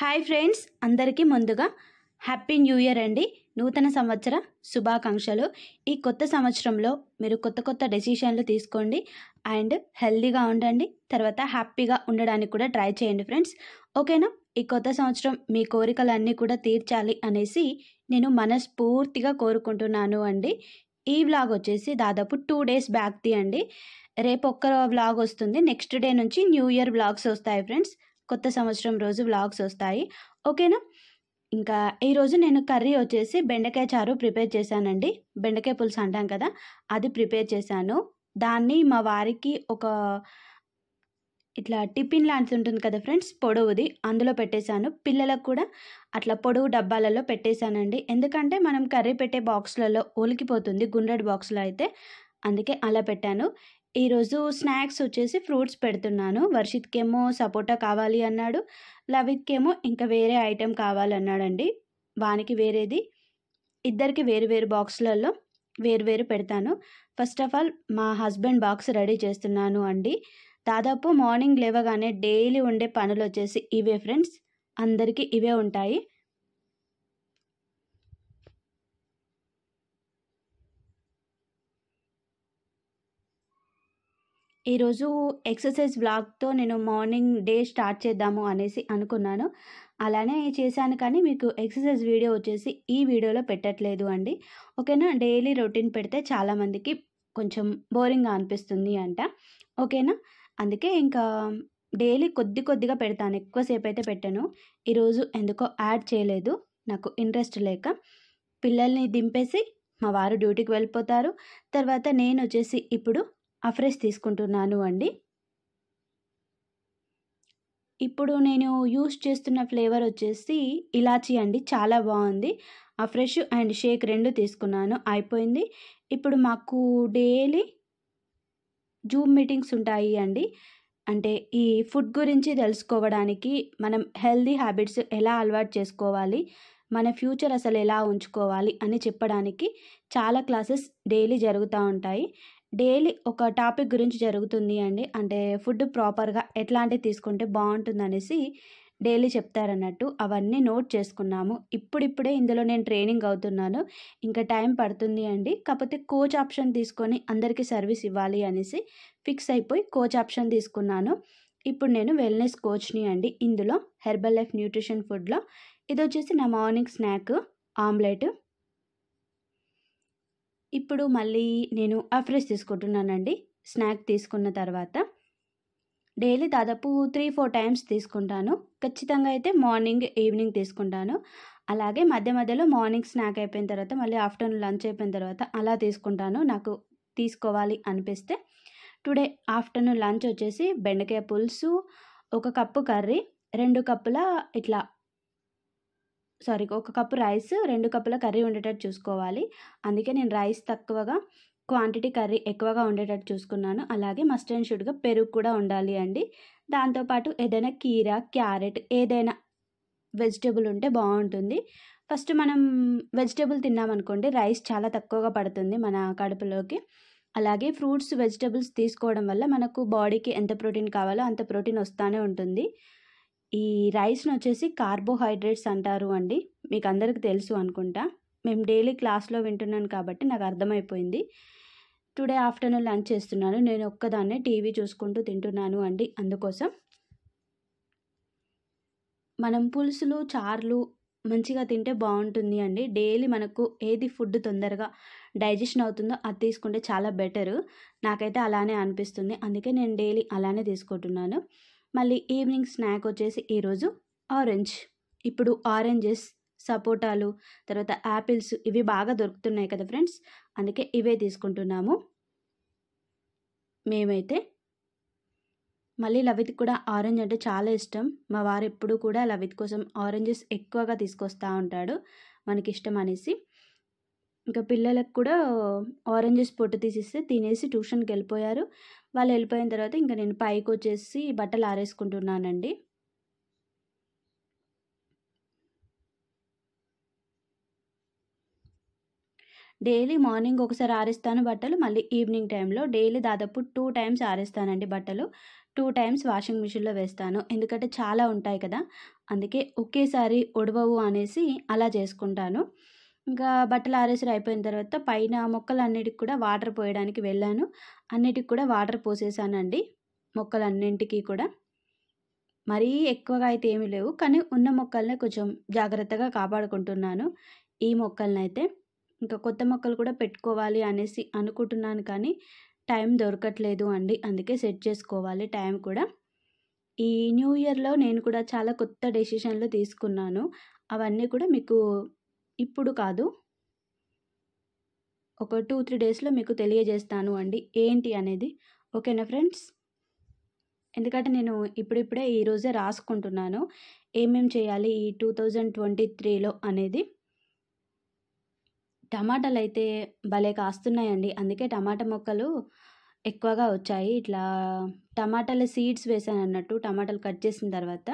Hi friends అందరికీ ముందుగా happy new year అండి నూతన సంవత్సర శుభాకాంక్షలు ఈ కొత్త సంవత్సరంలో మీరు కొత్త కొత్త డెసిషన్లు తీసుకోండి అండ్ హెల్దీగా ఉండండి తర్వాత హ్యాపీగా ఉండడానికి కూడా ట్రై చేయండి ఫ్రెండ్స్ ఓకేనా ఈ కొత్త సంవత్సరం మీ కోరికలన్నీ కూడా తీర్చాలి అనేసి నేను మనస్ఫూర్తిగా కోరుకుంటున్నాను అండి ఈ వ్లాగ్ వచ్చేసి దాదాపు టూ డేస్ బ్యాక్ది అండి రేపు ఒక్క వ్లాగ్ వస్తుంది నెక్స్ట్ డే నుంచి న్యూ ఇయర్ వ్లాగ్స్ వస్తాయి ఫ్రెండ్స్ కొత్త సంవత్సరం రోజు వ్లాగ్స్ వస్తాయి ఓకేనా ఇంకా ఈరోజు నేను కర్రీ వచ్చేసి బెండకాయ చారు ప్రిపేర్ చేశానండి బెండకాయ పులుసు అంటాం కదా అది ప్రిపేర్ చేశాను దాన్ని మా వారికి ఒక ఇట్లా టిఫిన్ లాంటిది ఉంటుంది కదా ఫ్రెండ్స్ పొడవుది అందులో పెట్టేశాను పిల్లలకు కూడా అట్లా పొడవు డబ్బాలలో పెట్టేశానండి ఎందుకంటే మనం కర్రీ పెట్టే బాక్స్లలో ఒలికిపోతుంది గుండ్రడి బాక్స్లో అయితే అందుకే అలా పెట్టాను ఈరోజు స్నాక్స్ వచ్చేసి ఫ్రూట్స్ పెడుతున్నాను వర్షిత్కేమో సపోటా కావాలి అన్నాడు లవిత్కేమో ఇంకా వేరే ఐటెం కావాలన్నాడండి వానికి వేరేది ఇద్దరికి వేరు వేరు వేరు వేరు పెడతాను ఫస్ట్ ఆఫ్ ఆల్ మా హస్బెండ్ బాక్స్ రెడీ చేస్తున్నాను అండి దాదాపు మార్నింగ్ లేవగానే డైలీ ఉండే పనులు వచ్చేసి ఇవే ఫ్రెండ్స్ అందరికీ ఇవే ఉంటాయి ఈరోజు ఎక్సర్సైజ్ బ్లాగ్తో నేను మార్నింగ్ డే స్టార్ట్ చేద్దాము అనేసి అనుకున్నాను అలానే చేశాను కానీ మీకు ఎక్సర్సైజ్ వీడియో వచ్చేసి ఈ వీడియోలో పెట్టట్లేదు అండి ఓకేనా డైలీ రొటీన్ పెడితే చాలామందికి కొంచెం బోరింగ్గా అనిపిస్తుంది అంట ఓకేనా అందుకే ఇంకా డైలీ కొద్ది కొద్దిగా పెడతాను ఎక్కువసేపు అయితే పెట్టాను ఈరోజు ఎందుకో యాడ్ చేయలేదు నాకు ఇంట్రెస్ట్ లేక పిల్లల్ని దింపేసి మా వారు డ్యూటీకి వెళ్ళిపోతారు తర్వాత నేను వచ్చేసి ఇప్పుడు అఫ్రెష్ తీసుకుంటున్నాను అండి ఇప్పుడు నేను యూస్ చేస్తున్న ఫ్లేవర్ వచ్చేసి ఇలాచీ అండి చాలా బాగుంది ఆ ఫ్రెష్ అండ్ షేక్ రెండు తీసుకున్నాను అయిపోయింది ఇప్పుడు మాకు డైలీ జూమ్ మీటింగ్స్ ఉంటాయి అండి అంటే ఈ ఫుడ్ గురించి తెలుసుకోవడానికి మనం హెల్దీ హ్యాబిట్స్ ఎలా అలవాటు చేసుకోవాలి మన ఫ్యూచర్ అసలు ఎలా ఉంచుకోవాలి అని చెప్పడానికి చాలా క్లాసెస్ డైలీ జరుగుతూ ఉంటాయి డైలీ ఒక టాపిక్ గురించి జరుగుతుంది అండి అంటే ఫుడ్ ప్రాపర్గా ఎట్లాంటివి తీసుకుంటే బాగుంటుందనేసి డైలీ చెప్తారన్నట్టు అవన్నీ నోట్ చేసుకున్నాము ఇప్పుడిప్పుడే ఇందులో నేను ట్రైనింగ్ అవుతున్నాను ఇంకా టైం పడుతుంది అండి కాకపోతే కోచ్ ఆప్షన్ తీసుకొని అందరికీ సర్వీస్ ఇవ్వాలి అనేసి ఫిక్స్ అయిపోయి కోచ్ ఆప్షన్ తీసుకున్నాను ఇప్పుడు నేను వెల్నెస్ కోచ్ని అండి ఇందులో హెర్బల్ లైఫ్ న్యూట్రిషన్ ఫుడ్లో ఇది వచ్చేసి నా మార్నింగ్ స్నాక్ ఆమ్లెట్ ఇప్పుడు మళ్ళీ నేను అఫ్రెష్ తీసుకుంటున్నానండి స్నాక్ తీసుకున్న తర్వాత డైలీ దాదాపు త్రీ ఫోర్ టైమ్స్ తీసుకుంటాను ఖచ్చితంగా అయితే మార్నింగ్ ఈవినింగ్ తీసుకుంటాను అలాగే మధ్య మధ్యలో మార్నింగ్ స్నాక్ అయిపోయిన తర్వాత మళ్ళీ ఆఫ్టర్నూన్ లంచ్ అయిపోయిన తర్వాత అలా తీసుకుంటాను నాకు తీసుకోవాలి అనిపిస్తే టుడే ఆఫ్టర్నూన్ లంచ్ వచ్చేసి బెండకాయ పులుసు ఒక కప్పు కర్రీ రెండు కప్పుల ఇట్లా సారీ ఒక కప్పు రైస్ రెండు కప్పుల కర్రీ ఉండేటట్టు చూసుకోవాలి అందుకే నేను రైస్ తక్కువగా క్వాంటిటీ కర్రీ ఎక్కువగా ఉండేటట్టు చూసుకున్నాను అలాగే మస్ట్ అండ్ షుడ్గా పెరుగు కూడా ఉండాలి అండి దాంతోపాటు ఏదైనా కీర క్యారెట్ ఏదైనా వెజిటేబుల్ ఉంటే బాగుంటుంది ఫస్ట్ మనం వెజిటేబుల్ తిన్నామనుకోండి రైస్ చాలా తక్కువగా పడుతుంది మన కడుపులోకి అలాగే ఫ్రూట్స్ వెజిటేబుల్స్ తీసుకోవడం వల్ల మనకు బాడీకి ఎంత ప్రోటీన్ కావాలో అంత ప్రోటీన్ వస్తూనే ఉంటుంది ఈ రైస్ను వచ్చేసి కార్బోహైడ్రేట్స్ అంటారు అండి మీకు అందరికి తెలుసు అనుకుంటా మేము డైలీ క్లాస్లో వింటున్నాను కాబట్టి నాకు అర్థమైపోయింది టుడే ఆఫ్టర్నూన్ లంచ్ చేస్తున్నాను నేను ఒక్కదాన్నే టీవీ చూసుకుంటూ తింటున్నాను అండి అందుకోసం మనం పులుసులు చారులు మంచిగా తింటే బాగుంటుంది అండి డైలీ మనకు ఏది ఫుడ్ తొందరగా డైజెషన్ అవుతుందో అది తీసుకుంటే చాలా బెటరు నాకైతే అలానే అనిపిస్తుంది అందుకే నేను డైలీ అలానే తీసుకుంటున్నాను మళ్ళీ ఈవినింగ్ స్నాక్ వచ్చేసి ఈరోజు ఆరెంజ్ ఇప్పుడు ఆరెంజెస్ సపోటాలు తర్వాత యాపిల్స్ ఇవి బాగా దొరుకుతున్నాయి కదా ఫ్రెండ్స్ అందుకే ఇవే తీసుకుంటున్నాము మేమైతే మళ్ళీ లవిత్ కూడా ఆరెంజ్ అంటే చాలా ఇష్టం మా వారు ఎప్పుడు కూడా లవిత్ కోసం ఆరెంజెస్ ఎక్కువగా తీసుకొస్తూ ఉంటాడు మనకి ఇష్టం అనేసి ఇంకా పిల్లలకు కూడా ఆరెంజెస్ పొట్టు తీసిస్తే తినేసి ట్యూషన్కి వెళ్ళిపోయారు వాళ్ళు వెళ్ళిపోయిన తర్వాత ఇంకా నేను పైకి వచ్చేసి బట్టలు ఆరేసుకుంటున్నానండి డైలీ మార్నింగ్ ఒకసారి ఆరేస్తాను బట్టలు మళ్ళీ ఈవినింగ్ టైంలో డైలీ దాదాపు టూ టైమ్స్ ఆరేస్తానండి బట్టలు టూ టైమ్స్ వాషింగ్ మిషన్లో వేస్తాను ఎందుకంటే చాలా ఉంటాయి కదా అందుకే ఒకేసారి ఉడవవు అనేసి అలా చేసుకుంటాను ఇంకా బట్టలు ఆరేసరి అయిపోయిన తర్వాత పైన మొక్కలన్నిటికి కూడా వాటర్ పోయడానికి వెళ్ళాను అన్నిటికి కూడా వాటర్ పోసేసానండి మొక్కలన్నింటికీ కూడా మరీ ఎక్కువగా అయితే ఏమీ లేవు కానీ ఉన్న మొక్కల్ని కొంచెం జాగ్రత్తగా కాపాడుకుంటున్నాను ఈ మొక్కలనైతే ఇంకా కొత్త మొక్కలు కూడా పెట్టుకోవాలి అనేసి అనుకుంటున్నాను కానీ టైం దొరకట్లేదు అండి అందుకే సెట్ చేసుకోవాలి టైం కూడా ఈ న్యూ ఇయర్లో నేను కూడా చాలా కొత్త డెసిషన్లు తీసుకున్నాను అవన్నీ కూడా మీకు ఇప్పుడు కాదు ఒక టూ త్రీ డేస్లో మీకు తెలియజేస్తాను అండి ఏంటి అనేది ఓకేనా ఫ్రెండ్స్ ఎందుకంటే నేను ఇప్పుడిప్పుడే ఈరోజే రాసుకుంటున్నాను ఏమేం చేయాలి ఈ టూ థౌజండ్ ట్వంటీ త్రీలో అనేది టమాటాలు అయితే భలే కాస్తున్నాయండి అందుకే టమాటా మొక్కలు ఎక్కువగా వచ్చాయి ఇట్లా టమాటాల సీడ్స్ వేసాను అన్నట్టు టమాటాలు కట్ చేసిన తర్వాత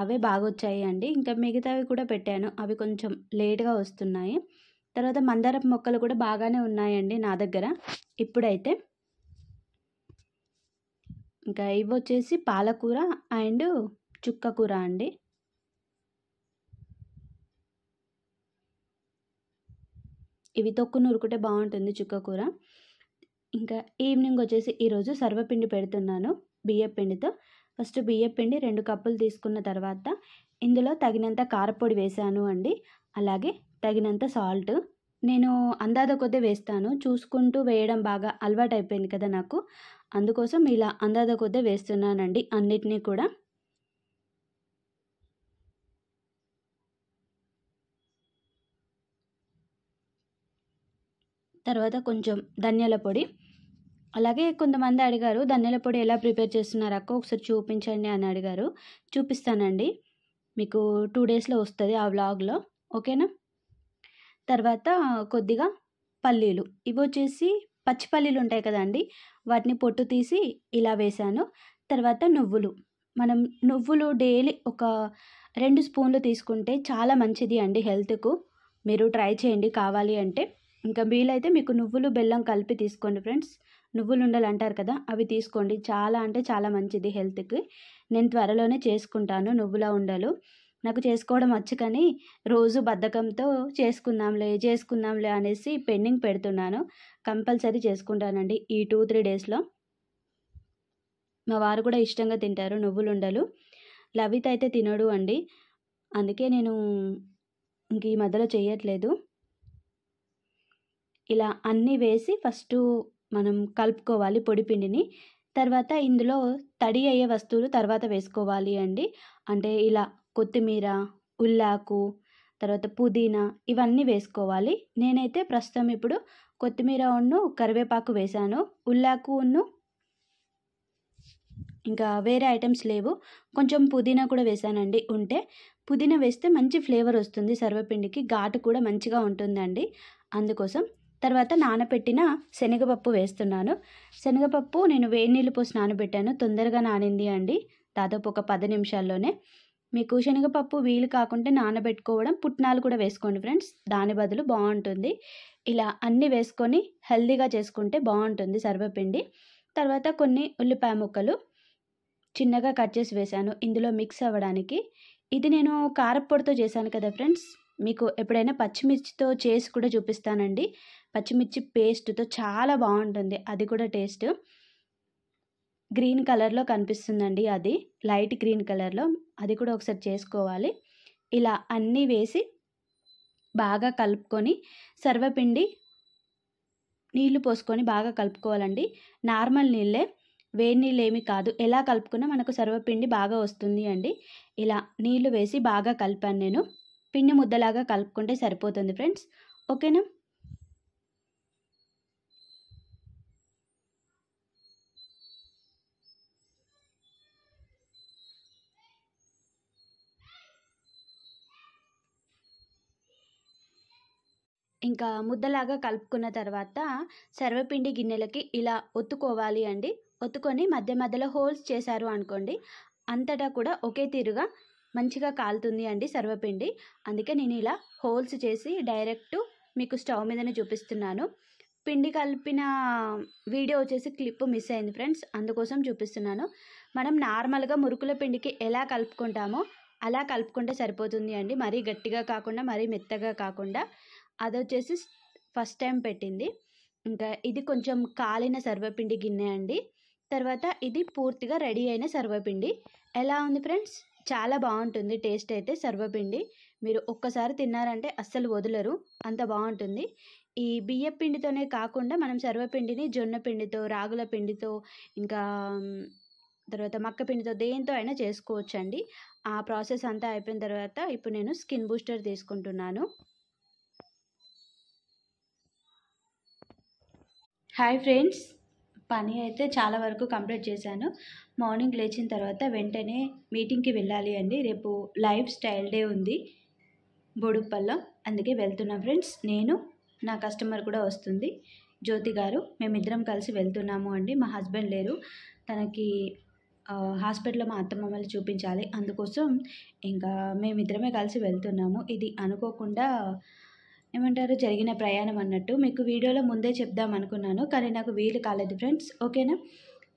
అవే బాగా వచ్చాయి అండి ఇంకా మిగతావి కూడా పెట్టాను అవి కొంచెం లేట్గా వస్తున్నాయి తర్వాత మందారపు మొక్కలు కూడా బాగానే ఉన్నాయండి నా దగ్గర ఇప్పుడైతే ఇంకా ఇవి వచ్చేసి పాలకూర అండ్ చుక్క కూర అండి ఇవి తొక్కు నూరుకుంటే బాగుంటుంది చుక్క కూర ఇంకా ఈవినింగ్ వచ్చేసి ఈరోజు సర్వపిండి పెడుతున్నాను బియ్య పిండితో ఫస్ట్ బియ్యపిండి రెండు కప్పులు తీసుకున్న తర్వాత ఇందులో తగినంత కారపొడి వేశాను అండి అలాగే తగినంత సాల్ట్ నేను అందాద కొద్దీ వేస్తాను చూసుకుంటూ వేయడం బాగా అలవాటు అయిపోయింది కదా నాకు అందుకోసం ఇలా అందాద కొద్దీ వేస్తున్నానండి అన్నిటినీ కూడా తర్వాత కొంచెం ధనియాల పొడి అలాగే కొంతమంది అడిగారు ధనియాల పొడి ఎలా ప్రిపేర్ చేస్తున్నారు అక్క ఒకసారి చూపించండి అని అడిగారు చూపిస్తానండి మీకు టూ డేస్లో వస్తుంది ఆ వ్లాగ్లో ఓకేనా తర్వాత కొద్దిగా పల్లీలు ఇవి వచ్చేసి పచ్చి పల్లీలు ఉంటాయి కదండి వాటిని పొట్టు తీసి ఇలా వేశాను తర్వాత నువ్వులు మనం నువ్వులు డైలీ ఒక రెండు స్పూన్లు తీసుకుంటే చాలా మంచిది అండి హెల్త్కు మీరు ట్రై చేయండి కావాలి అంటే ఇంకా వీలైతే మీకు నువ్వులు బెల్లం కలిపి తీసుకోండి ఫ్రెండ్స్ నువ్వులుండలు అంటారు కదా అవి తీసుకోండి చాలా అంటే చాలా మంచిది హెల్త్కి నేను త్వరలోనే చేసుకుంటాను నువ్వుల ఉండలు నాకు చేసుకోవడం వచ్చు కానీ రోజు బద్ధకంతో చేసుకుందాంలే చేసుకుందాంలే అనేసి పెండింగ్ పెడుతున్నాను కంపల్సరీ చేసుకుంటానండి ఈ టూ త్రీ డేస్లో మా వారు కూడా ఇష్టంగా తింటారు నువ్వులు ఉండలు లవిత అయితే తినడు అండి అందుకే నేను ఇంక ఈ మధ్యలో చేయట్లేదు ఇలా అన్నీ వేసి ఫస్ట్ మనం కలుపుకోవాలి పొడిపిండిని తర్వాత ఇందులో తడి అయ్యే వస్తువులు తర్వాత వేసుకోవాలి అండి అంటే ఇలా కొత్తిమీర ఉల్లాకు తర్వాత పుదీనా ఇవన్నీ వేసుకోవాలి నేనైతే ప్రస్తుతం ఇప్పుడు కొత్తిమీర ఉన్ను కరివేపాకు వేశాను ఉల్లాకు ఉన్ను ఇంకా వేరే ఐటమ్స్ లేవు కొంచెం పుదీనా కూడా వేశానండి ఉంటే పుదీనా వేస్తే మంచి ఫ్లేవర్ వస్తుంది సర్వపిండికి ఘాటు కూడా మంచిగా ఉంటుందండి అందుకోసం తర్వాత నానబెట్టిన శనగపప్పు వేస్తున్నాను శనగపప్పు నేను వేడి నీళ్ళు పోసి నానబెట్టాను తొందరగా నానింది అండి దాదాపు ఒక పది నిమిషాల్లోనే మీకు శనగపప్పు వీలు కాకుంటే నానబెట్టుకోవడం పుట్నాలు కూడా వేసుకోండి ఫ్రెండ్స్ దాని బదులు బాగుంటుంది ఇలా అన్నీ వేసుకొని హెల్దీగా చేసుకుంటే బాగుంటుంది సర్వపిండి తర్వాత కొన్ని ఉల్లిపాయ ముక్కలు చిన్నగా కట్ చేసి వేశాను ఇందులో మిక్స్ అవ్వడానికి ఇది నేను కారపొడితో చేశాను కదా ఫ్రెండ్స్ మీకు ఎప్పుడైనా పచ్చిమిర్చితో చేసి కూడా చూపిస్తానండి పచ్చిమిర్చి పేస్ట్తో చాలా బాగుంటుంది అది కూడా టేస్ట్ గ్రీన్ కలర్లో కనిపిస్తుందండి అది లైట్ గ్రీన్ కలర్లో అది కూడా ఒకసారి చేసుకోవాలి ఇలా అన్నీ వేసి బాగా కలుపుకొని సర్వపిండి నీళ్లు పోసుకొని బాగా కలుపుకోవాలండి నార్మల్ నీళ్ళే వేడి నీళ్ళు ఏమీ కాదు ఎలా కలుపుకున్నా మనకు సర్వపిండి బాగా వస్తుంది అండి ఇలా నీళ్లు వేసి బాగా కలిపాను నేను పిండి ముద్దలాగా కలుపుకుంటే సరిపోతుంది ఫ్రెండ్స్ ఓకేనా ఇంకా ముద్దలాగా కలుపుకున్న తర్వాత సర్వపిండి గిన్నెలకి ఇలా ఒత్తుకోవాలి అండి ఒత్తుకొని మధ్య మధ్యలో హోల్స్ చేశారు అనుకోండి అంతటా కూడా ఒకే తీరుగా మంచిగా కాలుతుంది అండి సర్వపిండి అందుకే నేను ఇలా హోల్స్ చేసి డైరెక్ట్ మీకు స్టవ్ మీదనే చూపిస్తున్నాను పిండి కలిపిన వీడియో వచ్చేసి క్లిప్ మిస్ అయింది ఫ్రెండ్స్ అందుకోసం చూపిస్తున్నాను మనం నార్మల్గా మురుకుల పిండికి ఎలా కలుపుకుంటామో అలా కలుపుకుంటే సరిపోతుంది అండి మరీ గట్టిగా కాకుండా మరీ మెత్తగా కాకుండా అదొచ్చేసి ఫస్ట్ టైం పెట్టింది ఇంకా ఇది కొంచెం కాలిన సర్వపిండి గిన్నె అండి తర్వాత ఇది పూర్తిగా రెడీ అయిన సర్వపిండి ఎలా ఉంది ఫ్రెండ్స్ చాలా బాగుంటుంది టేస్ట్ అయితే సర్వపిండి మీరు ఒక్కసారి తిన్నారంటే అస్సలు వదలరు అంత బాగుంటుంది ఈ బియ్య పిండితోనే కాకుండా మనం సర్వపిండిని జొన్న పిండితో రాగుల పిండితో ఇంకా తర్వాత మక్క పిండితో దేంతో అయినా చేసుకోవచ్చండి ఆ ప్రాసెస్ అంతా అయిపోయిన తర్వాత ఇప్పుడు నేను స్కిన్ బూస్టర్ తీసుకుంటున్నాను హాయ్ ఫ్రెండ్స్ పని అయితే చాలా వరకు కంప్లీట్ చేశాను మార్నింగ్ లేచిన తర్వాత వెంటనే మీటింగ్కి వెళ్ళాలి అండి రేపు లైఫ్ స్టైల్ డే ఉంది బొడుప్పల్లో అందుకే వెళ్తున్నా ఫ్రెండ్స్ నేను నా కస్టమర్ కూడా వస్తుంది జ్యోతి గారు మేమిద్దరం కలిసి వెళ్తున్నాము అండి మా హస్బెండ్ లేరు తనకి హాస్పిటల్లో మా అత్త మమ్మల్ని చూపించాలి అందుకోసం ఇంకా మేమిద్దరమే కలిసి వెళ్తున్నాము ఇది అనుకోకుండా ఏమంటారు జరిగిన ప్రయాణం అన్నట్టు మీకు వీడియోలో ముందే చెప్దాం అనుకున్నాను కానీ నాకు వీలు కాలేదు ఫ్రెండ్స్ ఓకేనా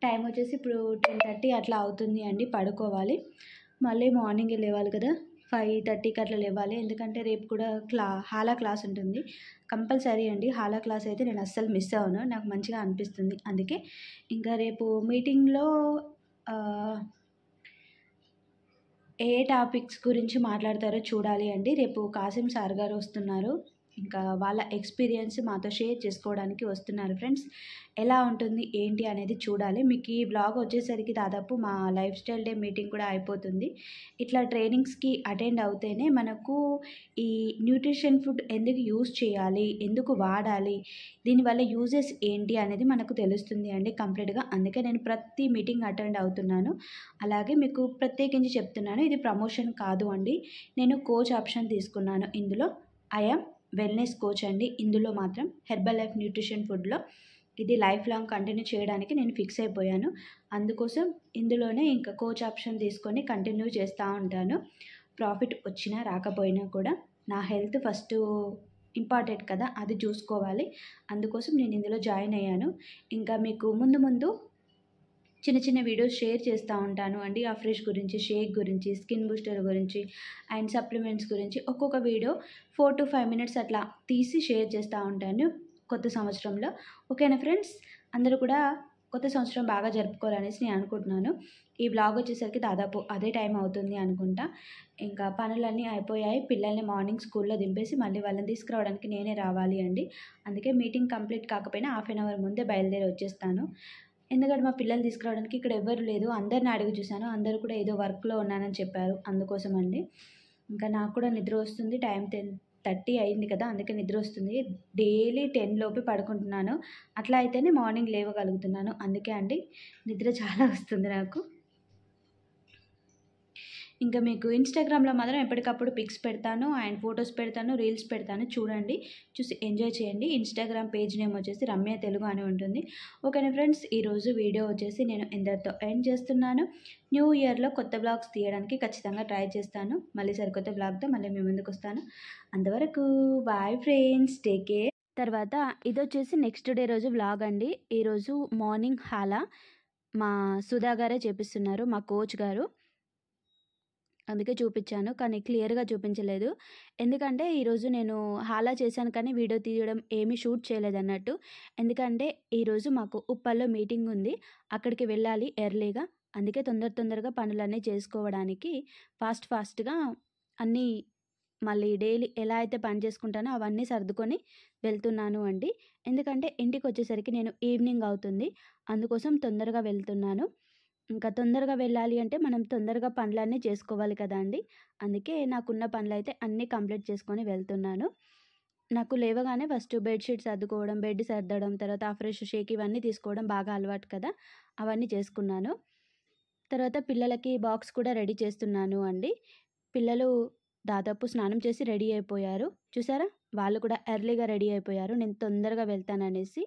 టైం వచ్చేసి ఇప్పుడు టెన్ థర్టీ అట్లా అవుతుంది అండి పడుకోవాలి మళ్ళీ మార్నింగ్ లేవాలి కదా ఫైవ్ థర్టీకి అట్లా లేవాలి ఎందుకంటే రేపు కూడా క్లా హాలా క్లాస్ ఉంటుంది కంపల్సరీ అండి హాలా క్లాస్ అయితే నేను అస్సలు మిస్ అవ్వను నాకు మంచిగా అనిపిస్తుంది అందుకే ఇంకా రేపు మీటింగ్లో ఏ టాపిక్స్ గురించి మాట్లాడతారో చూడాలి అండి రేపు కాసిం సార్ గారు వస్తున్నారు ఇంకా వాళ్ళ ఎక్స్పీరియన్స్ మాతో షేర్ చేసుకోవడానికి వస్తున్నారు ఫ్రెండ్స్ ఎలా ఉంటుంది ఏంటి అనేది చూడాలి మీకు ఈ బ్లాగ్ వచ్చేసరికి దాదాపు మా లైఫ్ స్టైల్ డే మీటింగ్ కూడా అయిపోతుంది ఇట్లా ట్రైనింగ్స్కి అటెండ్ అవుతేనే మనకు ఈ న్యూట్రిషన్ ఫుడ్ ఎందుకు యూజ్ చేయాలి ఎందుకు వాడాలి దీనివల్ల యూజెస్ ఏంటి అనేది మనకు తెలుస్తుంది అండి కంప్లీట్గా అందుకే నేను ప్రతి మీటింగ్ అటెండ్ అవుతున్నాను అలాగే మీకు ప్రత్యేకించి చెప్తున్నాను ఇది ప్రమోషన్ కాదు అండి నేను కోచ్ ఆప్షన్ తీసుకున్నాను ఇందులో ఐఎమ్ వెల్నెస్ కోచ్ అండి ఇందులో మాత్రం హెర్బల్ లైఫ్ న్యూట్రిషన్ ఫుడ్లో ఇది లైఫ్ లాంగ్ కంటిన్యూ చేయడానికి నేను ఫిక్స్ అయిపోయాను అందుకోసం ఇందులోనే ఇంకా కోచ్ ఆప్షన్ తీసుకొని కంటిన్యూ చేస్తూ ఉంటాను ప్రాఫిట్ వచ్చినా రాకపోయినా కూడా నా హెల్త్ ఫస్ట్ ఇంపార్టెంట్ కదా అది చూసుకోవాలి అందుకోసం నేను ఇందులో జాయిన్ అయ్యాను ఇంకా మీకు ముందు ముందు చిన్న చిన్న వీడియోస్ షేర్ చేస్తూ ఉంటాను అండి ఆ ఫ్రెష్ గురించి షేక్ గురించి స్కిన్ బూస్టర్ గురించి అండ్ సప్లిమెంట్స్ గురించి ఒక్కొక్క video four to five minutes అట్లా తీసి షేర్ చేస్తూ ఉంటాను కొత్త సంవత్సరంలో ఓకేనా ఫ్రెండ్స్ అందరూ కూడా కొత్త సంవత్సరం బాగా జరుపుకోవాలనేసి నేను అనుకుంటున్నాను ఈ బ్లాగ్ వచ్చేసరికి దాదాపు అదే టైం అవుతుంది అనుకుంటా ఇంకా పనులన్నీ అయిపోయాయి పిల్లల్ని మార్నింగ్ స్కూల్లో దింపేసి మళ్ళీ వాళ్ళని తీసుకురావడానికి నేనే రావాలి అండి అందుకే మీటింగ్ కంప్లీట్ కాకపోయినా హాఫ్ అవర్ ముందే బయలుదేరి వచ్చేస్తాను ఎందుకంటే మా పిల్లలు తీసుకురావడానికి ఇక్కడ ఎవరు లేదు అందరిని అడిగి చూశాను అందరు కూడా ఏదో వర్క్లో ఉన్నానని చెప్పారు అందుకోసం అండి ఇంకా నాకు కూడా నిద్ర వస్తుంది టైం టెన్ థర్టీ అయింది కదా అందుకే నిద్ర వస్తుంది డైలీ టెన్ లోపే పడుకుంటున్నాను అట్లా అయితేనే మార్నింగ్ లేవగలుగుతున్నాను అందుకే అండి నిద్ర చాలా వస్తుంది నాకు ఇంకా మీకు ఇన్స్టాగ్రామ్లో మాత్రం ఎప్పటికప్పుడు పిక్స్ పెడతాను అండ్ ఫొటోస్ పెడతాను రీల్స్ పెడతాను చూడండి చూసి ఎంజాయ్ చేయండి ఇన్స్టాగ్రామ్ పేజ్ నేమ్ వచ్చేసి రమ్య తెలుగు అని ఉంటుంది ఓకేనా ఫ్రెండ్స్ ఈరోజు వీడియో వచ్చేసి నేను ఎందరితో ఎండ్ చేస్తున్నాను న్యూ ఇయర్లో కొత్త బ్లాగ్స్ తీయడానికి ఖచ్చితంగా ట్రై చేస్తాను మళ్ళీ సరికొత్త బ్లాగ్తో మళ్ళీ మీ ముందుకు వస్తాను అంతవరకు బాయ్ ఫ్రెండ్స్ టేక్ కేర్ తర్వాత ఇది వచ్చేసి నెక్స్ట్ డే రోజు బ్లాగ్ అండి ఈరోజు మార్నింగ్ హాలా మా సుధా గారే చేపిస్తున్నారు మా కోచ్ గారు అందుకే చూపించాను కానీ క్లియర్గా చూపించలేదు ఎందుకంటే ఈరోజు నేను హాలా చేశాను కానీ వీడియో తీయడం ఏమీ షూట్ చేయలేదు అన్నట్టు ఎందుకంటే ఈరోజు మాకు ఉప్పల్లో మీటింగ్ ఉంది అక్కడికి వెళ్ళాలి ఎర్లీగా అందుకే తొందర తొందరగా పనులన్నీ చేసుకోవడానికి ఫాస్ట్ ఫాస్ట్గా అన్నీ మళ్ళీ డైలీ ఎలా అయితే పని చేసుకుంటానో అవన్నీ సర్దుకొని వెళ్తున్నాను అండి ఎందుకంటే ఇంటికి వచ్చేసరికి నేను ఈవినింగ్ అవుతుంది అందుకోసం తొందరగా వెళ్తున్నాను ఇంకా తొందరగా వెళ్ళాలి అంటే మనం తొందరగా పనులన్నీ చేసుకోవాలి కదా అండి అందుకే నాకున్న పనులు అయితే అన్నీ కంప్లీట్ చేసుకొని వెళ్తున్నాను నాకు లేవగానే ఫస్ట్ బెడ్షీట్ సర్దుకోవడం బెడ్ సర్దడం తర్వాత ఆ ఫ్రెష్ షేక్ ఇవన్నీ తీసుకోవడం బాగా అలవాటు కదా అవన్నీ చేసుకున్నాను తర్వాత పిల్లలకి బాక్స్ కూడా రెడీ చేస్తున్నాను అండి పిల్లలు దాదాపు స్నానం చేసి రెడీ అయిపోయారు చూసారా వాళ్ళు కూడా ఎర్లీగా రెడీ అయిపోయారు నేను తొందరగా వెళ్తాననేసి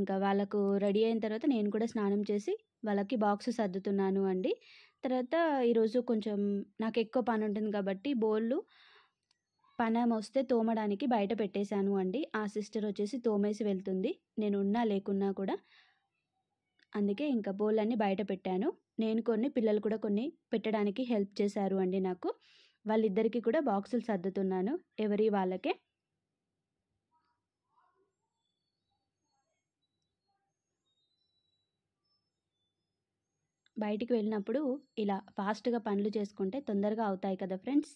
ఇంకా వాళ్ళకు రెడీ అయిన తర్వాత నేను కూడా స్నానం చేసి వాళ్ళకి బాక్స్ సర్దుతున్నాను అండి తర్వాత ఈరోజు కొంచెం నాకు ఎక్కువ పని ఉంటుంది కాబట్టి బోళ్ళు పనం వస్తే తోమడానికి బయట పెట్టేశాను అండి ఆ సిస్టర్ వచ్చేసి తోమేసి వెళ్తుంది నేను ఉన్నా లేకున్నా కూడా అందుకే ఇంకా బోళ్ళన్నీ బయట పెట్టాను నేను కొన్ని పిల్లలు కూడా కొన్ని పెట్టడానికి హెల్ప్ చేశారు అండి నాకు వాళ్ళిద్దరికీ కూడా బాక్సులు సర్దుతున్నాను ఎవరి వాళ్ళకే బయటికి వెళ్ళినప్పుడు ఇలా ఫాస్ట్గా పనులు చేసుకుంటే తొందరగా అవుతాయి కదా ఫ్రెండ్స్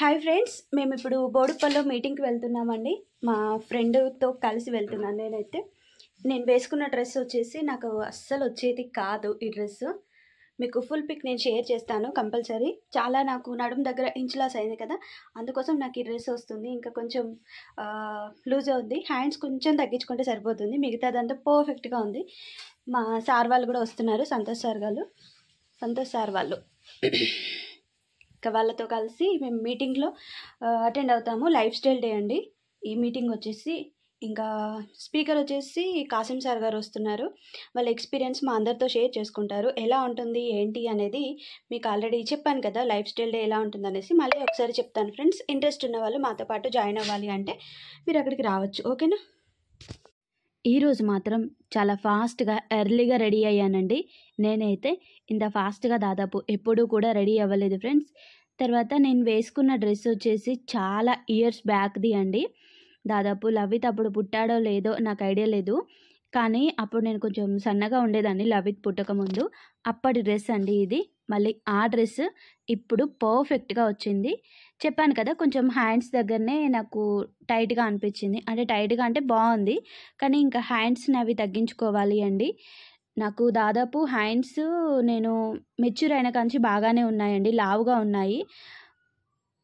హాయ్ ఫ్రెండ్స్ మేము ఇప్పుడు బోడుపల్లో మీటింగ్కి వెళ్తున్నామండి మా ఫ్రెండ్తో కలిసి వెళ్తున్నాను నేనైతే నేను వేసుకున్న డ్రెస్ వచ్చేసి నాకు అస్సలు వచ్చేది కాదు ఈ డ్రెస్ మీకు ఫుల్ పిక్ నేను షేర్ చేస్తాను కంపల్సరీ చాలా నాకు నడుము దగ్గర ఇంచులాస్ అయింది కదా అందుకోసం నాకు ఈ డ్రెస్ వస్తుంది ఇంకా కొంచెం లూజ్ ఉంది హ్యాండ్స్ కొంచెం తగ్గించుకుంటే సరిపోతుంది మిగతాదంతా పర్ఫెక్ట్గా ఉంది మా సార్ వాళ్ళు కూడా వస్తున్నారు సంతోష్ సార్ వాళ్ళు సంతోష్ సార్ వాళ్ళు ఇంకా వాళ్ళతో కలిసి మేము మీటింగ్లో అటెండ్ అవుతాము లైఫ్ స్టైల్ డే అండి ఈ మీటింగ్ వచ్చేసి ఇంకా స్పీకర్ వచ్చేసి కాసిం సార్ గారు వస్తున్నారు వాళ్ళ ఎక్స్పీరియన్స్ మా అందరితో షేర్ చేసుకుంటారు ఎలా ఉంటుంది ఏంటి అనేది మీకు ఆల్రెడీ చెప్పాను కదా లైఫ్ స్టైల్ డే ఎలా ఉంటుంది అనేసి మళ్ళీ ఒకసారి చెప్తాను ఫ్రెండ్స్ ఇంట్రెస్ట్ ఉన్న వాళ్ళు మాతో పాటు జాయిన్ అవ్వాలి అంటే మీరు అక్కడికి రావచ్చు ఓకేనా ఈరోజు మాత్రం చాలా ఫాస్ట్గా ఎర్లీగా రెడీ అయ్యానండి నేనైతే ఇంత ఫాస్ట్గా దాదాపు ఎప్పుడూ కూడా రెడీ అవ్వలేదు ఫ్రెండ్స్ తర్వాత నేను వేసుకున్న డ్రెస్ వచ్చేసి చాలా ఇయర్స్ బ్యాక్ది అండి దాదాపు లవిత్ అప్పుడు పుట్టాడో లేదో నాకు ఐడియా లేదు కానీ అప్పుడు నేను కొంచెం సన్నగా ఉండేదాన్ని లవిత్ పుట్టక ముందు అప్పటి డ్రెస్ అండి ఇది మళ్ళీ ఆ డ్రెస్ ఇప్పుడు పర్ఫెక్ట్గా వచ్చింది చెప్పాను కదా కొంచెం హ్యాండ్స్ దగ్గరనే నాకు టైట్గా అనిపించింది అంటే టైట్గా అంటే బాగుంది కానీ ఇంకా హ్యాండ్స్ని అవి తగ్గించుకోవాలి అండి నాకు దాదాపు హ్యాండ్స్ నేను మెచ్యూర్ అయిన కాంచి బాగానే ఉన్నాయండి లావుగా ఉన్నాయి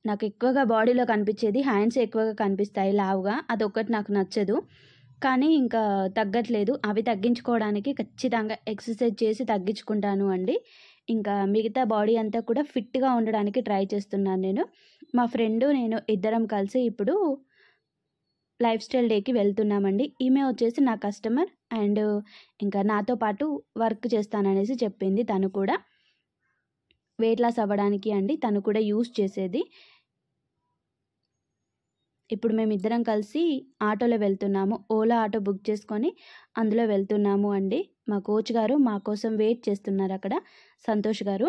నాకు ఎక్కువగా బాడీలో కనిపించేది హ్యాండ్స్ ఎక్కువగా కనిపిస్తాయి లావుగా అదొక్కటి నాకు నచ్చదు కానీ ఇంకా తగ్గట్లేదు అవి తగ్గించుకోవడానికి ఖచ్చితంగా ఎక్సర్సైజ్ చేసి తగ్గించుకుంటాను అండి ఇంకా మిగతా బాడీ అంతా కూడా ఫిట్గా ఉండడానికి ట్రై చేస్తున్నాను నేను మా ఫ్రెండు నేను ఇద్దరం కలిసి ఇప్పుడు లైఫ్ స్టైల్ డేకి వెళ్తున్నామండి ఈమె వచ్చేసి నా కస్టమర్ అండ్ ఇంకా నాతో పాటు వర్క్ చేస్తాననేసి చెప్పింది తను కూడా వెయిట్ లాస్ అవ్వడానికి అండి తను కూడా యూస్ చేసేది ఇప్పుడు మేమిద్దరం కలిసి ఆటోలో వెళ్తున్నాము ఓలా ఆటో బుక్ చేసుకొని అందులో వెళ్తున్నాము అండి మా కోచ్ గారు మా కోసం వెయిట్ చేస్తున్నారు అక్కడ సంతోష్ గారు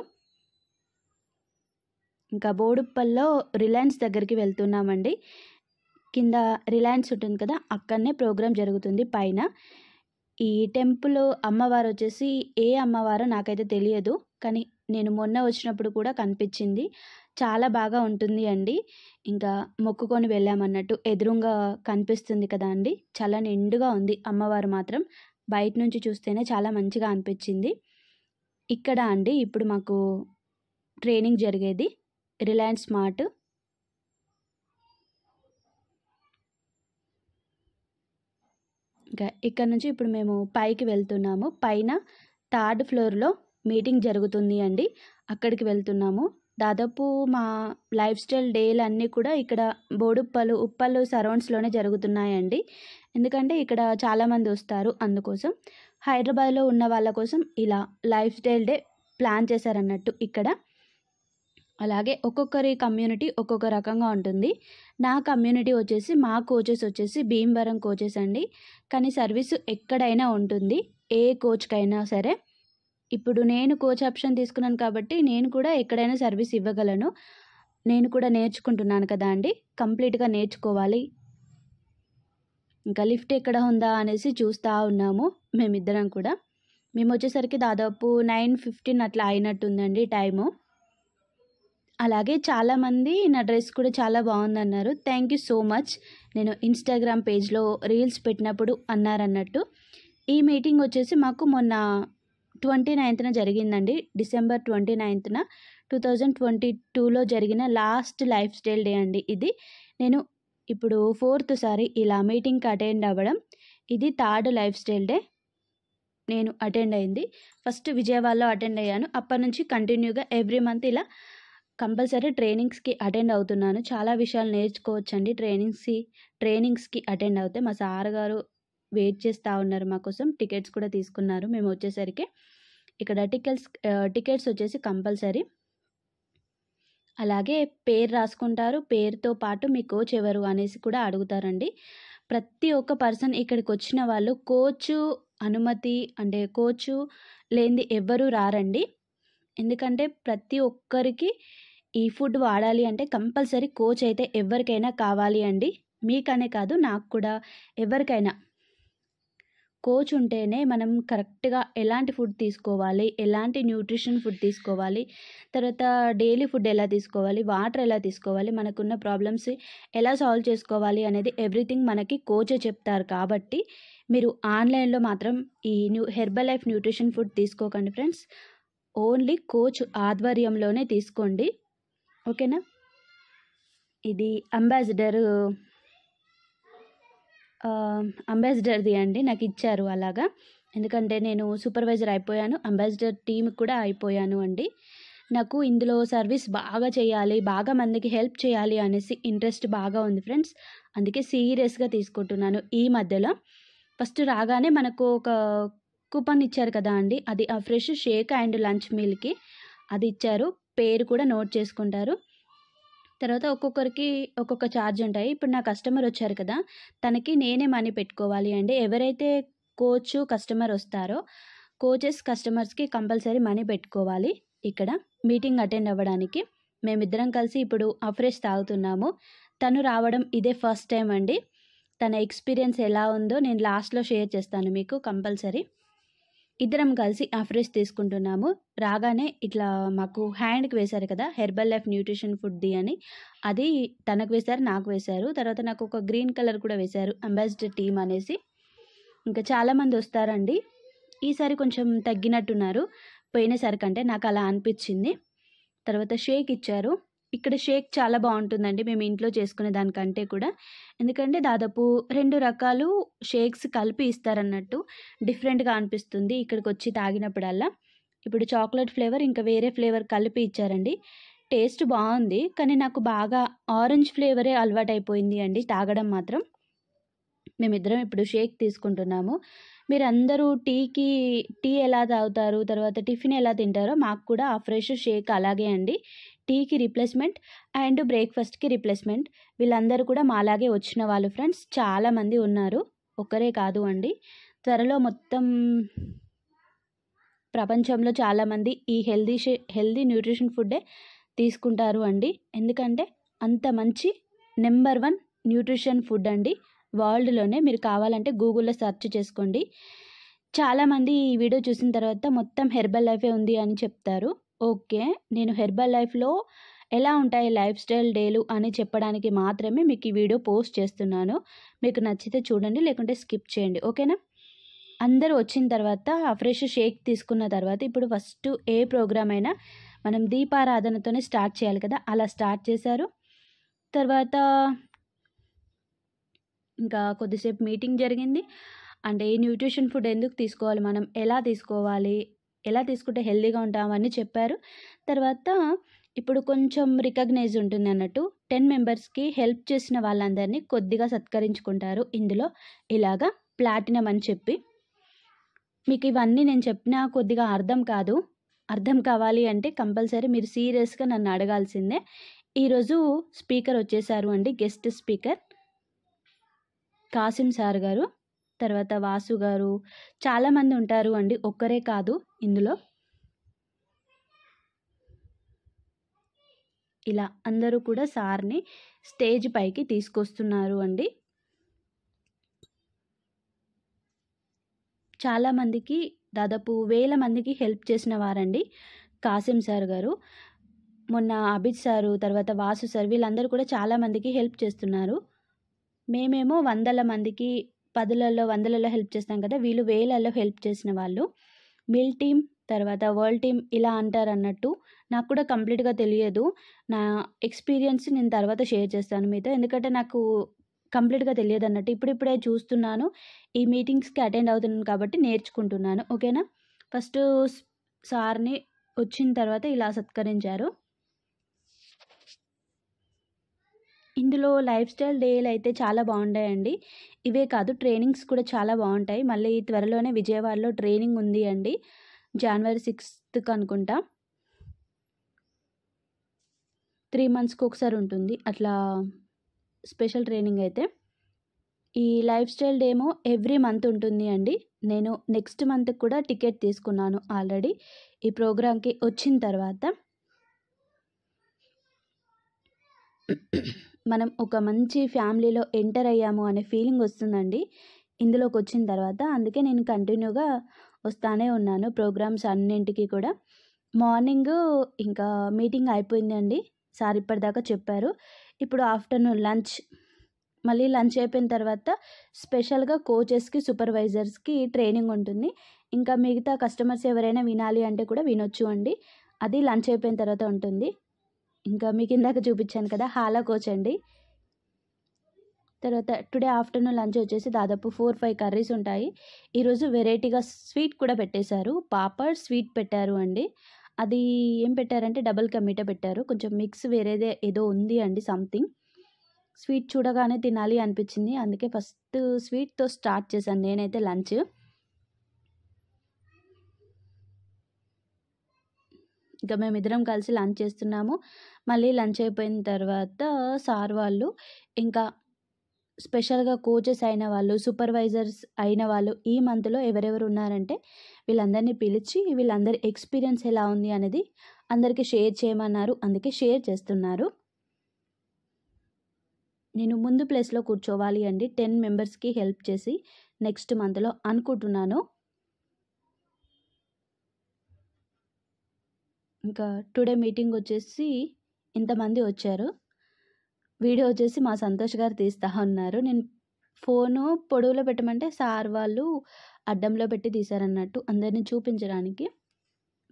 ఇంకా బోడుప్పల్లో రిలయన్స్ దగ్గరికి వెళ్తున్నామండి కింద రిలయన్స్ ఉంటుంది కదా అక్కడనే ప్రోగ్రాం జరుగుతుంది పైన ఈ టెంపుల్ అమ్మవారు వచ్చేసి ఏ అమ్మవారో నాకైతే తెలియదు కానీ నేను మొన్న వచ్చినప్పుడు కూడా కనిపించింది చాలా బాగా ఉంటుంది అండి ఇంకా మొక్కుకొని వెళ్ళామన్నట్టు ఎదురుగా కనిపిస్తుంది కదా అండి చాలా నిండుగా ఉంది అమ్మవారు మాత్రం బయట నుంచి చూస్తేనే చాలా మంచిగా అనిపించింది ఇక్కడ అండి ఇప్పుడు మాకు ట్రైనింగ్ జరిగేది రిలయన్స్ స్మార్ట్ ఇంకా ఇక్కడ నుంచి ఇప్పుడు మేము పైకి వెళ్తున్నాము పైన థర్డ్ ఫ్లోర్లో మీటింగ్ జరుగుతుంది అండి అక్కడికి వెళ్తున్నాము దాదాపు మా లైఫ్ స్టైల్ డేలు అన్నీ కూడా ఇక్కడ బోడుప్పలు ఉప్పలు సరౌండ్స్లోనే జరుగుతున్నాయండి ఎందుకంటే ఇక్కడ చాలామంది వస్తారు అందుకోసం హైదరాబాద్లో ఉన్న వాళ్ళ కోసం ఇలా లైఫ్ స్టైల్ డే ప్లాన్ చేశారన్నట్టు ఇక్కడ అలాగే ఒక్కొక్కరి కమ్యూనిటీ ఒక్కొక్క రకంగా ఉంటుంది నా కమ్యూనిటీ వచ్చేసి మా కోచెస్ వచ్చేసి భీమవరం కోచెస్ అండి కానీ సర్వీస్ ఎక్కడైనా ఉంటుంది ఏ కోచ్కైనా సరే ఇప్పుడు నేను కోచ్ ఆప్షన్ తీసుకున్నాను కాబట్టి నేను కూడా ఎక్కడైనా సర్వీస్ ఇవ్వగలను నేను కూడా నేర్చుకుంటున్నాను కదా అండి కంప్లీట్గా నేర్చుకోవాలి ఇంకా లిఫ్ట్ ఎక్కడ ఉందా అనేసి చూస్తూ ఉన్నాము మేమిద్దరం కూడా మేము వచ్చేసరికి దాదాపు నైన్ ఫిఫ్టీన్ అట్లా అయినట్టుందండి టైము అలాగే చాలామంది నా డ్రెస్ కూడా చాలా బాగుందన్నారు థ్యాంక్ యూ సో మచ్ నేను ఇన్స్టాగ్రామ్ పేజ్లో రీల్స్ పెట్టినప్పుడు అన్నారన్నట్టు ఈ మీటింగ్ వచ్చేసి మాకు మొన్న ట్వంటీ నైన్త్న జరిగిందండి డిసెంబర్ ట్వంటీ నైన్త్న టూ థౌజండ్ ట్వంటీ టూలో జరిగిన లాస్ట్ లైఫ్ స్టైల్ డే అండి ఇది నేను ఇప్పుడు ఫోర్త్ సారి ఇలా మీటింగ్కి అటెండ్ అవ్వడం ఇది థర్డ్ లైఫ్ స్టైల్ డే నేను అటెండ్ అయింది ఫస్ట్ విజయవాడలో అటెండ్ అయ్యాను అప్పటి నుంచి కంటిన్యూగా ఎవ్రీ మంత్ ఇలా కంపల్సరీ ట్రైనింగ్స్కి అటెండ్ అవుతున్నాను చాలా విషయాలు నేర్చుకోవచ్చండి ట్రైనింగ్స్కి ట్రైనింగ్స్కి అటెండ్ అవుతే మా సార్ గారు వెయిట్ చేస్తూ ఉన్నారు మా కోసం టికెట్స్ కూడా తీసుకున్నారు మేము వచ్చేసరికి ఇక్కడ టికెట్స్ టికెట్స్ వచ్చేసి కంపల్సరీ అలాగే పేరు రాసుకుంటారు పేరుతో పాటు మీ కోచ్ ఎవరు అనేసి కూడా అడుగుతారండి ప్రతి ఒక్క పర్సన్ ఇక్కడికి వచ్చిన వాళ్ళు కోచు అనుమతి అంటే కోచు లేనిది ఎవ్వరు రారండి ఎందుకంటే ప్రతి ఒక్కరికి ఈ ఫుడ్ వాడాలి అంటే కంపల్సరీ కోచ్ అయితే ఎవరికైనా కావాలి అండి మీకనే కాదు నాకు కూడా ఎవరికైనా కోచ్ ఉంటేనే మనం కరెక్ట్గా ఎలాంటి ఫుడ్ తీసుకోవాలి ఎలాంటి న్యూట్రిషన్ ఫుడ్ తీసుకోవాలి తర్వాత డైలీ ఫుడ్ ఎలా తీసుకోవాలి వాటర్ ఎలా తీసుకోవాలి మనకున్న ప్రాబ్లమ్స్ ఎలా సాల్వ్ చేసుకోవాలి అనేది ఎవ్రీథింగ్ మనకి కోచే చెప్తారు కాబట్టి మీరు ఆన్లైన్లో మాత్రం ఈ new Herbalife nutrition food తీసుకోకండి ఫ్రెండ్స్ ఓన్లీ కోచ్ ఆధ్వర్యంలోనే తీసుకోండి ఓకేనా ఇది అంబాసిడర్ అంబాసిడర్ది అండి నాకు ఇచ్చారు అలాగా ఎందుకంటే నేను సూపర్వైజర్ అయిపోయాను అంబాసిడర్ టీమ్ కూడా అయిపోయాను అండి నాకు ఇందులో సర్వీస్ బాగా చేయాలి బాగా మందికి హెల్ప్ చేయాలి అనేసి ఇంట్రెస్ట్ బాగా ఉంది ఫ్రెండ్స్ అందుకే సీరియస్గా తీసుకుంటున్నాను ఈ మధ్యలో ఫస్ట్ రాగానే మనకు ఒక కూపన్ ఇచ్చారు కదా అండి అది ఆ ఫ్రెష్ షేక్ అండ్ లంచ్ మీల్కి అది ఇచ్చారు పేరు కూడా నోట్ చేసుకుంటారు తర్వాత ఒక్కొక్కరికి ఒక్కొక్క ఛార్జ్ ఉంటాయి ఇప్పుడు నా కస్టమర్ వచ్చారు కదా తనకి నేనే మనీ పెట్టుకోవాలి అండి ఎవరైతే కోచ్ కస్టమర్ వస్తారో కోచెస్ కస్టమర్స్కి కంపల్సరీ మనీ పెట్టుకోవాలి ఇక్కడ మీటింగ్ అటెండ్ అవ్వడానికి మేమిద్దరం కలిసి ఇప్పుడు అఫ్రెష్ తాగుతున్నాము తను రావడం ఇదే ఫస్ట్ టైం అండి తన ఎక్స్పీరియన్స్ ఎలా ఉందో నేను లాస్ట్లో షేర్ చేస్తాను మీకు కంపల్సరీ ఇద్దరం కలిసి ఆ ఫ్రెష్ తీసుకుంటున్నాము రాగానే ఇట్లా మాకు హ్యాండ్కి వేశారు కదా హెర్బల్ లైఫ్ న్యూట్రిషన్ ఫుడ్ది అని అది తనకు వేశారు నాకు వేశారు తర్వాత నాకు ఒక గ్రీన్ కలర్ కూడా వేశారు అంబాసిడర్ టీమ్ అనేసి ఇంకా చాలామంది వస్తారండి ఈసారి కొంచెం తగ్గినట్టున్నారు పోయినసరికంటే నాకు అలా అనిపించింది తర్వాత షేక్ ఇచ్చారు ఇక్కడ షేక్ చాలా బాగుంటుందండి మేము ఇంట్లో చేసుకునే దానికంటే కూడా ఎందుకంటే దాదాపు రెండు రకాలు షేక్స్ కలిపి ఇస్తారన్నట్టు డిఫరెంట్గా అనిపిస్తుంది ఇక్కడికి వచ్చి తాగినప్పుడల్లా ఇప్పుడు చాక్లెట్ ఫ్లేవర్ ఇంకా వేరే ఫ్లేవర్ కలిపి ఇచ్చారండి టేస్ట్ బాగుంది కానీ నాకు బాగా ఆరెంజ్ ఫ్లేవరే అలవాటైపోయింది అండి తాగడం మాత్రం మేమిద్దరం ఇప్పుడు షేక్ తీసుకుంటున్నాము మీరందరూ టీకి టీ ఎలా తాగుతారు తర్వాత టిఫిన్ ఎలా తింటారో మాకు కూడా ఆ ఫ్రెష్ షేక్ అలాగే అండి టీకి రిప్లేస్మెంట్ అండ్ బ్రేక్ఫాస్ట్కి రిప్లేస్మెంట్ వీళ్ళందరూ కూడా మాలాగే వచ్చిన వాళ్ళు ఫ్రెండ్స్ చాలామంది ఉన్నారు ఒక్కరే కాదు అండి త్వరలో మొత్తం ప్రపంచంలో చాలామంది ఈ హెల్దీ హెల్దీ న్యూట్రిషన్ ఫుడ్డే తీసుకుంటారు అండి ఎందుకంటే అంత మంచి నెంబర్ వన్ న్యూట్రిషన్ ఫుడ్ అండి వరల్డ్లోనే మీరు కావాలంటే గూగుల్లో సెర్చ్ చేసుకోండి చాలామంది ఈ వీడియో చూసిన తర్వాత మొత్తం హెర్బల్ లైఫే ఉంది అని చెప్తారు ఓకే. నేను హెర్బల్ లైఫ్‌లో ఎలా ఉంటాయి లైఫ్ స్టైల్ డేలు అని చెప్పడానికి మాత్రమే మీకు ఈ వీడియో పోస్ట్ చేస్తున్నాను. మీకు నచ్చితే చూడండి లేకుంటే స్కిప్ చేయండి. ఓకేనా? అందరూ వచ్చిన తర్వాత ఫ్రెష్ షేక్ తీసుకున్న తర్వాత ఇప్పుడు ఫస్ట్ ఏ ప్రోగ్రామ్ అయినా మనం దీపారాధనతోనే స్టార్ట్ చేయాలి కదా! అలా స్టార్ట్ చేశారు. తర్వాత ఇంకా కొద్దిసేపు మీటింగ్ జరిగింది. అంటే న్యూట్రిషన్ ఫుడ్ ఎందుకు తీసుకోవాలి? మనం ఎలా తీసుకోవాలి? ఎలా తీసుకుంటే హెల్దీగా ఉంటామని చెప్పారు తర్వాత ఇప్పుడు కొంచెం రికగ్నైజ్ ఉంటుంది అన్నట్టు టెన్ మెంబర్స్కి హెల్ప్ చేసిన వాళ్ళందరినీ కొద్దిగా సత్కరించుకుంటారు ఇందులో ఇలాగా ప్లాటినం అని చెప్పి మీకు ఇవన్నీ నేను చెప్పిన కొద్దిగా అర్థం కాదు అర్థం కావాలి అంటే కంపల్సరీ మీరు సీరియస్గా నన్ను అడగాల్సిందే ఈరోజు స్పీకర్ వచ్చేసారు అండి గెస్ట్ స్పీకర్ కాసిం సార్ గారు తర్వాత వాసు గారు చాలామంది ఉంటారు అండి ఒక్కరే కాదు ఇందులో ఇలా అందరూ కూడా సార్ని స్టేజ్ పైకి తీసుకొస్తున్నారు అండి చాలామందికి దాదాపు వేల మందికి హెల్ప్ చేసిన వారండి కాసిం సార్ గారు మొన్న అభిత్ సారు తర్వాత వాసు సార్ వీళ్ళందరూ కూడా చాలామందికి హెల్ప్ చేస్తున్నారు మేమేమో వందల మందికి పదులలో వందలలో హెల్ప్ చేస్తాం కదా వీళ్ళు వేలలో హెల్ప్ చేసిన వాళ్ళు మిల్ టీమ్ తర్వాత వరల్డ్ టీమ్ ఇలా అంటారు అన్నట్టు నాకు కూడా కంప్లీట్గా తెలియదు నా ఎక్స్పీరియన్స్ నేను తర్వాత షేర్ చేస్తాను మీతో ఎందుకంటే నాకు కంప్లీట్గా తెలియదు అన్నట్టు ఇప్పుడిప్పుడే చూస్తున్నాను ఈ మీటింగ్స్కి అటెండ్ అవుతున్నాను కాబట్టి నేర్చుకుంటున్నాను ఓకేనా ఫస్ట్ సార్ని వచ్చిన తర్వాత ఇలా సత్కరించారు ఇందులో లైఫ్ స్టైల్ డేలు అయితే చాలా బాగుంటాయండి ఇవే కాదు ట్రైనింగ్స్ కూడా చాలా బాగుంటాయి మళ్ళీ త్వరలోనే విజయవాడలో ట్రైనింగ్ ఉంది అండి జనవరి సిక్స్త్కి అనుకుంటా త్రీ మంత్స్కి ఒకసారి ఉంటుంది అట్లా స్పెషల్ ట్రైనింగ్ అయితే ఈ లైఫ్ స్టైల్ డేమో ఎవ్రీ మంత్ ఉంటుంది అండి నేను నెక్స్ట్ మంత్ కూడా టికెట్ తీసుకున్నాను ఆల్రెడీ ఈ ప్రోగ్రాంకి వచ్చిన తర్వాత మనం ఒక మంచి ఫ్యామిలీలో ఎంటర్ అయ్యాము అనే ఫీలింగ్ వస్తుందండి ఇందులోకి వచ్చిన తర్వాత అందుకే నేను కంటిన్యూగా వస్తానే ఉన్నాను ప్రోగ్రామ్స్ అన్నింటికి కూడా మార్నింగ్ ఇంకా మీటింగ్ అయిపోయిందండి సార్ ఇప్పటిదాకా చెప్పారు ఇప్పుడు ఆఫ్టర్నూన్ లంచ్ మళ్ళీ లంచ్ అయిపోయిన తర్వాత స్పెషల్గా కోచెస్కి సూపర్వైజర్స్కి ట్రైనింగ్ ఉంటుంది ఇంకా మిగతా కస్టమర్స్ ఎవరైనా వినాలి అంటే కూడా వినొచ్చు అండి అది లంచ్ అయిపోయిన తర్వాత ఉంటుంది ఇంకా మీకు ఇందాక చూపించాను కదా హాలా కోచ్ అండి తర్వాత టుడే ఆఫ్టర్నూన్ లంచ్ వచ్చేసి దాదాపు ఫోర్ ఫైవ్ కర్రీస్ ఉంటాయి ఈరోజు వెరైటీగా స్వీట్ కూడా పెట్టేశారు పాపడ్ స్వీట్ పెట్టారు అండి అది ఏం పెట్టారంటే డబుల్ కమిట పెట్టారు కొంచెం మిక్స్ వేరేదే ఏదో ఉంది అండి సంథింగ్ స్వీట్ చూడగానే తినాలి అనిపించింది అందుకే ఫస్ట్ స్వీట్తో స్టార్ట్ చేశాను నేనైతే లంచ్ ఇంకా మేమిద్దరం కలిసి లంచ్ చేస్తున్నాము మళ్ళీ లంచ్ అయిపోయిన తర్వాత సార్ వాళ్ళు ఇంకా స్పెషల్గా కోచెస్ అయిన వాళ్ళు సూపర్వైజర్స్ అయిన వాళ్ళు ఈ మంత్లో ఎవరెవరు ఉన్నారంటే వీళ్ళందరినీ పిలిచి వీళ్ళందరి ఎక్స్పీరియన్స్ ఎలా ఉంది అనేది అందరికీ షేర్ చేయమన్నారు అందుకే షేర్ చేస్తున్నారు నేను ముందు ప్లేస్లో కూర్చోవాలి అండి టెన్ మెంబర్స్కి హెల్ప్ చేసి నెక్స్ట్ మంత్లో అనుకుంటున్నాను ఇంకా టుడే మీటింగ్ వచ్చేసి ఇంతమంది వచ్చారు వీడియో వచ్చేసి మా సంతోష్ గారు తీస్తా ఉన్నారు నేను ఫోను పొడవులో పెట్టమంటే సార్ వాళ్ళు అడ్డంలో పెట్టి తీశారన్నట్టు అందరిని చూపించడానికి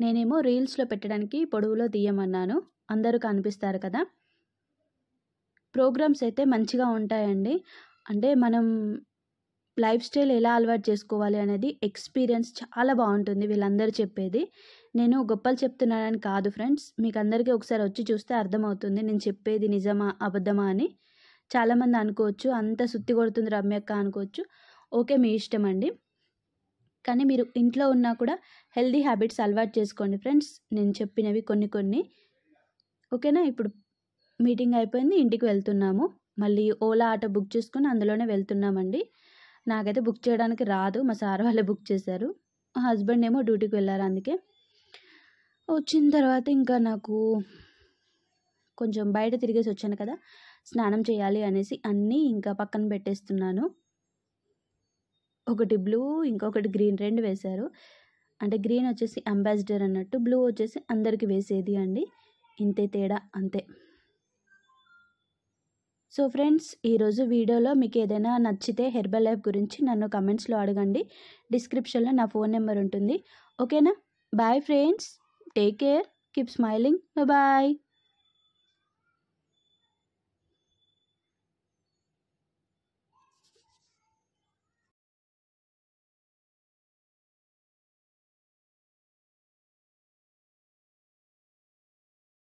నేనేమో రీల్స్లో పెట్టడానికి పొడవులో తీయమన్నాను అందరూ కనిపిస్తారు కదా ప్రోగ్రామ్స్ అయితే మంచిగా ఉంటాయండి అంటే మనం లైఫ్ స్టైల్ ఎలా అలవాటు చేసుకోవాలి అనేది ఎక్స్పీరియన్స్ చాలా బాగుంటుంది వీళ్ళందరూ చెప్పేది నేను గొప్పలు చెప్తున్నానని కాదు ఫ్రెండ్స్ మీకు అందరికీ ఒకసారి వచ్చి చూస్తే అర్థమవుతుంది నేను చెప్పేది నిజమా అబద్ధమా అని చాలామంది అనుకోవచ్చు అంత సుత్తి కొడుతుంది రమ్యక్క అనుకోవచ్చు ఓకే మీ ఇష్టం అండి కానీ మీరు ఇంట్లో ఉన్నా కూడా హెల్దీ హ్యాబిట్స్ అలవాటు చేసుకోండి ఫ్రెండ్స్ నేను చెప్పినవి కొన్ని కొన్ని ఓకేనా ఇప్పుడు మీటింగ్ అయిపోయింది ఇంటికి వెళ్తున్నాము మళ్ళీ ఓలా ఆటో బుక్ చేసుకుని అందులోనే వెళ్తున్నామండి నాకైతే బుక్ చేయడానికి రాదు మా సార్ వాళ్ళే బుక్ చేశారు హస్బెండ్ ఏమో డ్యూటీకి వెళ్ళారు అందుకే వచ్చిన తర్వాత ఇంకా నాకు కొంచెం బయట తిరిగేసి వచ్చాను కదా స్నానం చేయాలి అనేసి అన్నీ ఇంకా పక్కన పెట్టేస్తున్నాను ఒకటి బ్లూ ఇంకొకటి గ్రీన్ రెండు వేశారు అంటే గ్రీన్ వచ్చేసి అంబాసిడర్ అన్నట్టు బ్లూ వచ్చేసి అందరికి వేసేది అండి ఇంతే తేడా అంతే సో ఫ్రెండ్స్ ఈరోజు వీడియోలో మీకు ఏదైనా నచ్చితే హెర్బల్ లైఫ్ గురించి నన్ను కమెంట్స్లో అడగండి డిస్క్రిప్షన్లో నా ఫోన్ నెంబర్ ఉంటుంది ఓకేనా bye friends take care keep smiling bye